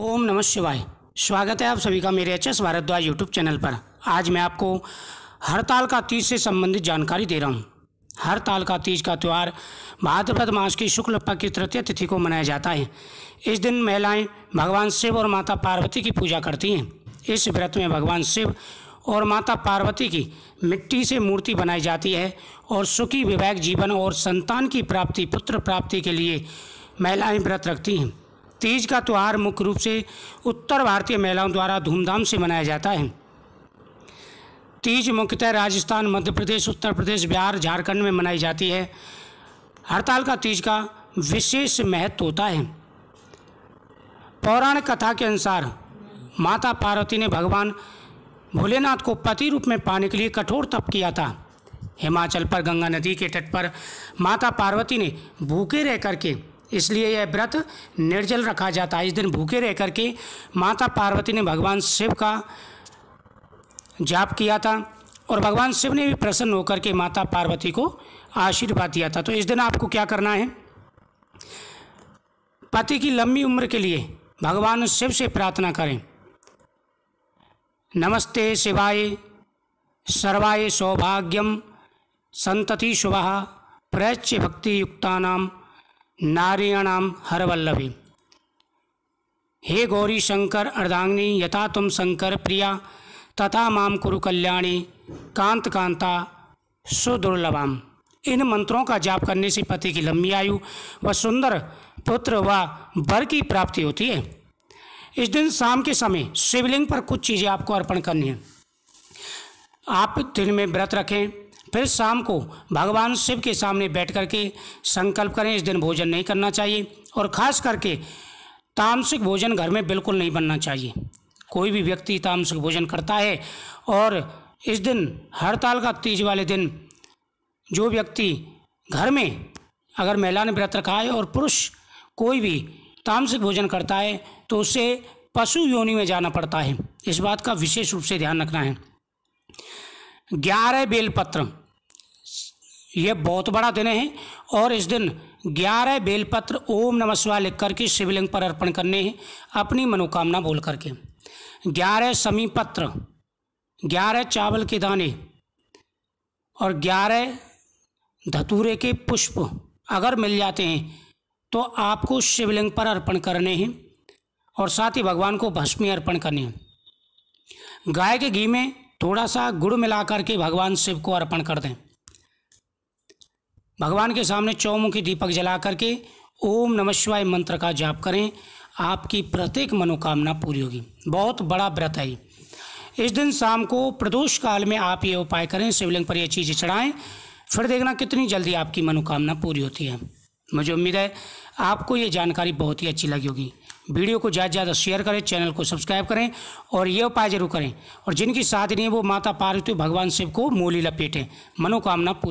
ओम नमः शिवाय स्वागत है आप सभी का मेरे H S Bhardwaj YouTube channel पर आज मैं आपको हड़ताल का तीज से संबंधित जानकारी दे रहा हूँ हड़ताल का तीज का त्यौहार भाद्रपद मास की शुक्ल पक्ष की तृतीय तिथि को मनाया जाता है इस दिन महिलाएं भगवान शिव और माता पार्वती की पूजा करती हैं इस व्रत में भगवान शिव और माता पार्वती की मिट्टी से मूर्ति बनाई जाती है और सुखी विवेक जीवन और संतान की प्राप्ति पुत्र प्राप्ति के लिए महिलाएं व्रत रखती हैं तीज का त्यौहार मुख्य रूप से उत्तर भारतीय महिलाओं द्वारा धूमधाम से मनाया जाता है तीज मुख्यतः राजस्थान मध्य प्रदेश उत्तर प्रदेश बिहार झारखंड में मनाई जाती है हड़ताल का तीज का विशेष महत्व होता है पौराणिक कथा के अनुसार माता पार्वती ने भगवान भोलेनाथ को पति रूप में पाने के लिए कठोर तप किया था हिमाचल पर गंगा नदी के तट पर माता पार्वती ने भूखे रह करके इसलिए यह व्रत निर्जल रखा जाता है इस दिन भूखे रह करके माता पार्वती ने भगवान शिव का जाप किया था और भगवान शिव ने भी प्रसन्न होकर के माता पार्वती को आशीर्वाद दिया था तो इस दिन आपको क्या करना है पति की लंबी उम्र के लिए भगवान शिव से प्रार्थना करें नमस्ते शिवाय सर्वाय सौभाग्यम संतति शुभ प्रयच्य भक्ति युक्ता नाम नारायणाम हरवल्लभी हे गौरी शंकर अर्धांगनी यथा तुम शंकर प्रिया तथा माम कुरु कल्याणी कांत कांता सुदुर्लभाम इन मंत्रों का जाप करने से पति की लंबी आयु व सुंदर पुत्र व बर की प्राप्ति होती है इस दिन शाम के समय शिवलिंग पर कुछ चीज़ें आपको अर्पण करनी है आप दिन में व्रत रखें फिर शाम को भगवान शिव के सामने बैठ करके संकल्प करें इस दिन भोजन नहीं करना चाहिए और ख़ास करके तामसिक भोजन घर में बिल्कुल नहीं बनना चाहिए कोई भी व्यक्ति तामसिक भोजन करता है और इस दिन हड़ताल का तीज वाले दिन जो व्यक्ति घर में अगर महिला ने व्रत रखा है और पुरुष कोई भी तामसिक भोजन करता है तो उसे पशु योनि में जाना पड़ता है इस बात का विशेष रूप से ध्यान रखना है ग्यारह बेलपत्र यह बहुत बड़ा दिन है और इस दिन ग्यारह बेलपत्र ओम नम शिवाय लिख करके शिवलिंग पर अर्पण करने हैं अपनी मनोकामना बोल करके ग्यारह समी पत्र ग्यारह चावल के दाने और ग्यारह धतूरे के पुष्प अगर मिल जाते हैं तो आपको शिवलिंग पर अर्पण करने हैं और साथ ही भगवान को भस्मी अर्पण करने हैं गाय के घी में थोड़ा सा गुड़ मिला करके भगवान शिव को अर्पण कर दें भगवान के सामने चौमुखी दीपक जला करके ओम नमः शिवाय मंत्र का जाप करें आपकी प्रत्येक मनोकामना पूरी होगी बहुत बड़ा व्रत है इस दिन शाम को प्रदोष काल में आप ये उपाय करें शिवलिंग पर यह चीज़ चढ़ाएं फिर देखना कितनी जल्दी आपकी मनोकामना पूरी होती है मुझे उम्मीद है आपको ये जानकारी बहुत ही अच्छी लगी होगी वीडियो को ज़्यादा से ज़्यादा शेयर करें चैनल को सब्सक्राइब करें और ये उपाय जरूर करें और जिनकी साथ नहीं है वो माता पार्वती भगवान शिव को मूली लपेटें मनोकामना पूरी